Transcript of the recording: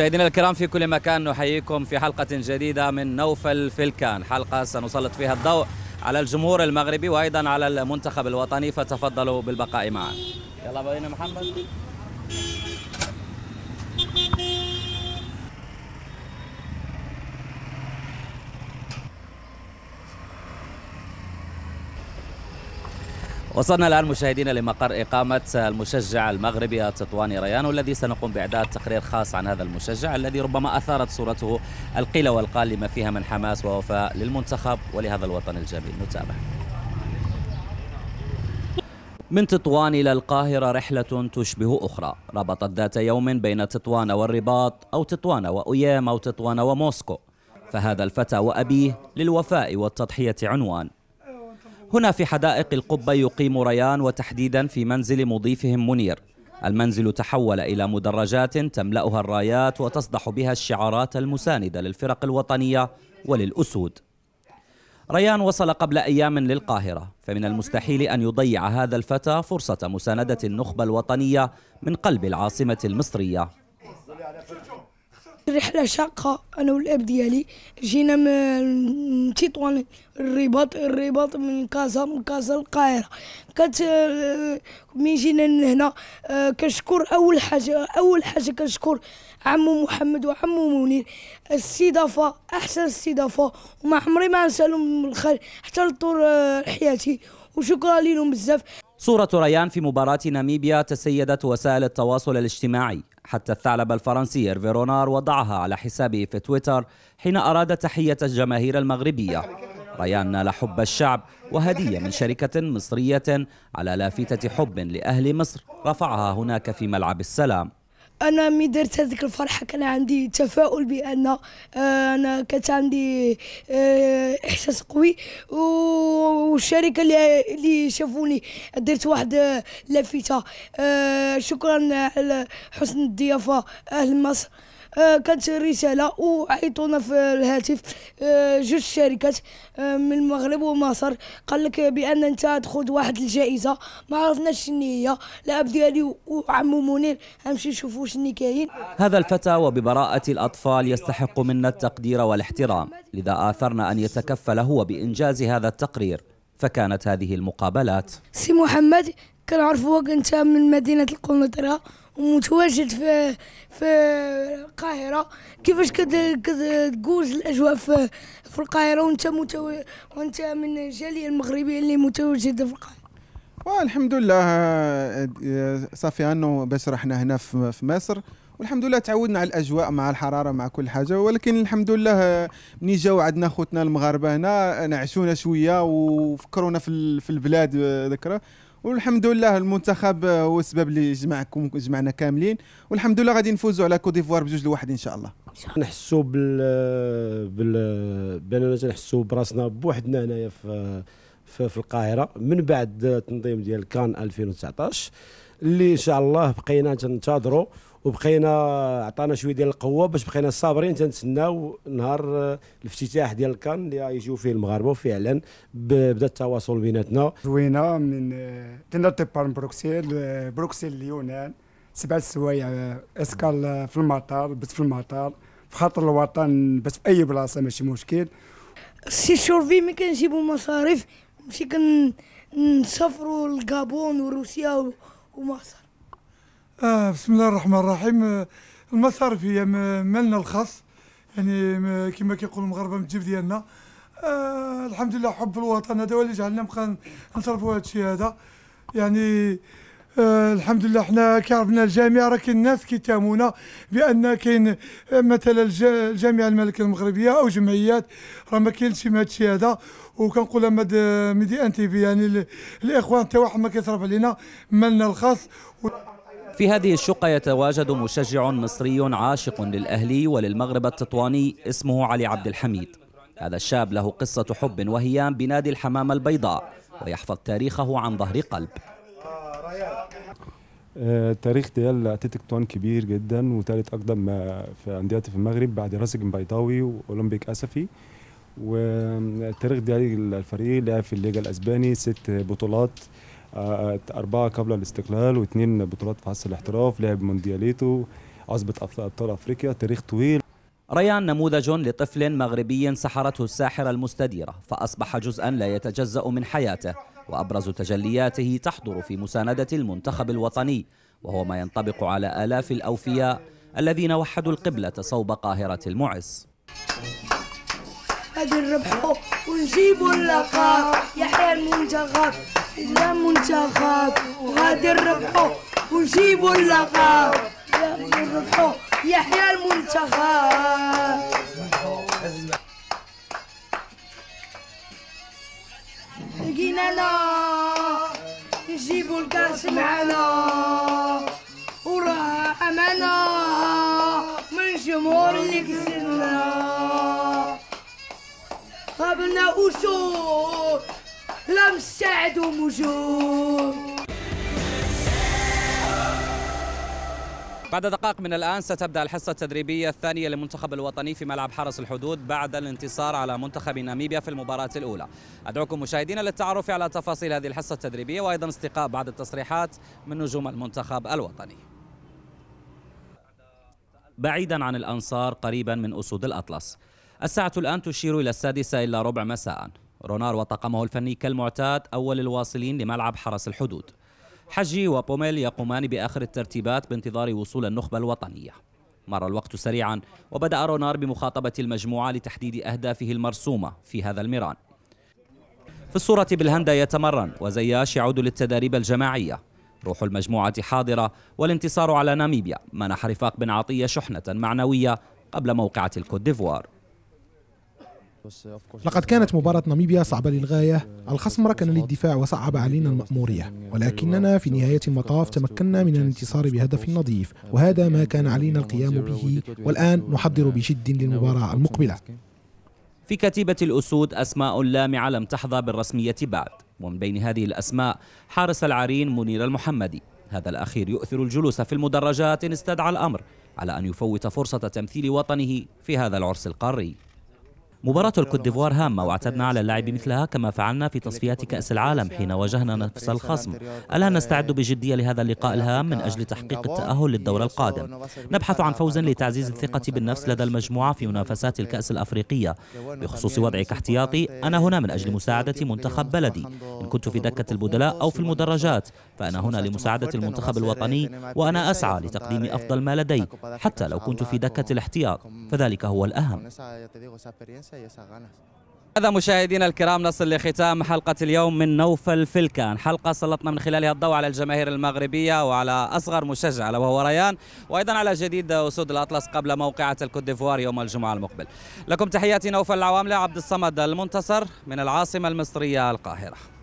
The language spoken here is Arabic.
مشاهدينا الكرام في كل مكان نحييكم في حلقة جديدة من نوفل في الكان حلقة سنسلط فيها الضوء على الجمهور المغربي وأيضا على المنتخب الوطني فتفضلوا بالبقاء معنا يلا بينا محمد وصلنا الآن مشاهدينا لمقر إقامة المشجع المغربي التطواني ريان والذي سنقوم بإعداد تقرير خاص عن هذا المشجع الذي ربما أثارت صورته القيلة والقال لما فيها من حماس ووفاء للمنتخب ولهذا الوطن الجميل نتابع من تطوان إلى القاهرة رحلة تشبه أخرى ربطت ذات يوم بين تطوان والرباط أو تطوان وأيام أو تطوان وموسكو فهذا الفتى وأبيه للوفاء والتضحية عنوان هنا في حدائق القبة يقيم ريان وتحديدا في منزل مضيفهم منير المنزل تحول إلى مدرجات تملأها الرايات وتصدح بها الشعارات المساندة للفرق الوطنية وللأسود ريان وصل قبل أيام للقاهرة فمن المستحيل أن يضيع هذا الفتى فرصة مساندة النخبة الوطنية من قلب العاصمة المصرية رحلة شاقة أنا والأب ديالي جينا من تطوان الرباط الرباط من كازا من كازا القاهرة كانت من جينا لهنا آه، كنشكر أول حاجة أول حاجة كنشكر عمو محمد وعمو منير استضافة أحسن استضافة وما عمري ما نسالهم الخير حتى لطول آه، حياتي وشكرا لهم بزاف صورة ريان في مباراة ناميبيا تسيدت وسائل التواصل الاجتماعي حتى الثعلب الفرنسي فيرونار وضعها على حسابه في تويتر حين أراد تحية الجماهير المغربية ريان نال حب الشعب وهدية من شركة مصرية على لافتة حب لأهل مصر رفعها هناك في ملعب السلام انا مي درت هذيك الفرحه كان عندي تفاؤل بان آه، انا كانت عندي آه، احساس قوي والشركه اللي اللي شافوني درت واحد آه، لافته شكرا على حسن الضيافه اهل مصر آه، كانت رسالة وعيطونا في الهاتف آه، جوج الشركات آه، من المغرب ومصر قال لك بأن أنت تاخذ واحد الجائزة ما عرفناش شنو هي الأب ديالي وعمو منير غنمشي نشوفوا شنو كاين هذا الفتى وببراءة الأطفال يستحق منا التقدير والاحترام لذا آثرنا أن يتكفل هو بإنجاز هذا التقرير فكانت هذه المقابلات سي محمد كنعرفوك انت من مدينه القنيطره ومتواجد في في القاهرة كيفاش كتجوز الأجواء في, في القاهرة وأنت متو... وأنت من الجالية المغربية اللي متواجدة في القاهرة والحمد لله صافي انه باش رحنا هنا في مصر والحمد لله تعودنا على الاجواء مع الحراره مع كل حاجه ولكن الحمد لله ملي جاو عندنا خوتنا المغاربه هنا نعشونا شويه وفكرونا في البلاد ذكرى والحمد لله المنتخب آه، هو السبب اللي جمعكم جمعنا كاملين والحمد لله غادي نفوزوا على كوت ديفوار بجوج لواحد ان شاء الله نحسوا بال آه، بال آه، باننا تنحسوا براسنا بوحدنا هنايا في في القاهره من بعد التنظيم ديال كان 2019 اللي ان شاء الله بقينا تنتظروا وبقينا عطانا شويه ديال القوه باش بقينا صابرين تنتسناو نهار آه، الافتتاح ديال كان اللي غايجيو فيه المغاربه وفعلا بدا التواصل بيناتنا زوينه من تنرتبر آه، من بروكسيل آه، بروكسيل اليونان سبع سوايع اسكال في المطار بس في المطار في خاطر الوطن بس في اي بلاصه ماشي مشكل سي شورفي ما كنجيبو مصاريف ماشي كنسافروا للكابون وروسيا ومصر آه بسم الله الرحمن الرحيم آه، المصارف هي مالنا الخاص يعني كما كيقولوا المغاربه من الجيب ديالنا آه الحمد لله حب الوطن هذا هو اللي جعلنا نبقى نصرفوا هذا الشيء هذا يعني آه الحمد لله حنا كيعرفنا الجامعه راه كاين الناس كيتهمونا بان كاين مثلا الجامعه الملكيه المغربيه او جمعيات راه ما كاينش من هذا الشيء هذا وكنقول مد ميدي ان تي في يعني الاخوان حتى واحد ما كيصرف علينا مالنا الخاص في هذه الشقة يتواجد مشجع مصري عاشق للأهلي وللمغرب التطواني اسمه علي عبد الحميد هذا الشاب له قصة حب وهيام بنادي الحمامة البيضاء ويحفظ تاريخه عن ظهر قلب التاريخ آه، ديال اتلتيك طوان كبير جدا وثالث اقدم في انديتي في المغرب بعد راسج بيضاوي واولمبيك اسفي والتاريخ ديال الفريق لعب في الليجا الاسباني ست بطولات آه، أربعة قبل الاستقلال واثنين بطولات في حصة الاحتراف لعب موندياليتو عصبة أبطال أفريقيا تاريخ طويل ريان نموذج لطفل مغربي سحرته الساحرة المستديرة فأصبح جزءا لا يتجزأ من حياته وأبرز تجلياته تحضر في مساندة المنتخب الوطني وهو ما ينطبق على آلاف الأوفياء الذين وحدوا القبلة صوب قاهرة المعز هذه الربح ونجيب اللقاء يحيى المنتخب الشخاب غادي نربحو ونجيبو اللقب يا نربحو يحيى المنتخب لقينا لا نجيبو الكاس معانا وراها امانه من الجمهور اللي كسرنا قابلنا وشو العدو موجود بعد دقائق من الآن ستبدأ الحصة التدريبية الثانية للمنتخب الوطني في ملعب حرس الحدود بعد الانتصار على منتخب ناميبيا في المباراة الأولى أدعوكم مشاهدينا للتعرف على تفاصيل هذه الحصة التدريبية وأيضا استقاء بعض التصريحات من نجوم المنتخب الوطني بعيدا عن الأنصار قريبا من أسود الأطلس الساعة الآن تشير إلى السادسة إلا ربع مساءً رونار وطاقمه الفني كالمعتاد أول الواصلين لملعب حرس الحدود حجي وبوميل يقومان بآخر الترتيبات بانتظار وصول النخبة الوطنية مر الوقت سريعا وبدأ رونار بمخاطبة المجموعة لتحديد أهدافه المرسومة في هذا الميران في الصورة بالهندا يتمرن وزياش يعود للتداريب الجماعية روح المجموعة حاضرة والانتصار على ناميبيا منح رفاق بن عطية شحنة معنوية قبل موقعة الكوت ديفوار لقد كانت مباراة ناميبيا صعبة للغاية الخصم ركن للدفاع وصعب علينا المأمورية يعني ولكننا في نهاية المطاف تمكنا من الانتصار بهدف نظيف وهذا ما كان علينا القيام به والآن نحضر بجد للمباراة المقبلة في كتيبة الأسود أسماء لامعة لم تحظى بالرسمية بعد ومن بين هذه الأسماء حارس العرين منير المحمدي هذا الأخير يؤثر الجلوس في المدرجات إن استدعى الأمر على أن يفوت فرصة تمثيل وطنه في هذا العرس القاري مباراة الكوت ديفوار هامة واعتدنا على اللعب مثلها كما فعلنا في تصفيات كأس العالم حين واجهنا نفس الخصم الآن نستعد بجدية لهذا اللقاء الهام من أجل تحقيق التأهل للدور القادم نبحث عن فوز لتعزيز الثقة بالنفس لدى المجموعة في منافسات الكأس الأفريقية بخصوص وضعك احتياطي أنا هنا من أجل مساعدة منتخب بلدي إن كنت في دكة البدلاء أو في المدرجات فأنا هنا لمساعدة المنتخب الوطني وأنا أسعى لتقديم أفضل ما لدي حتى لو كنت في دكة الاحتياط فذلك هو الأهم بس هي سغانة هذا مشاهدينا الكرام نصل لختام حلقة اليوم من نوفل فلكان حلقة سلطنا من خلالها الضوء على الجماهير المغربية وعلى أصغر مشجع وهو ريان وأيضا على جديد أسود الأطلس قبل موقعة الكوت ديفوار يوم الجمعة المقبل لكم تحياتي نوفل العواملة عبد الصمد المنتصر من العاصمة المصرية القاهرة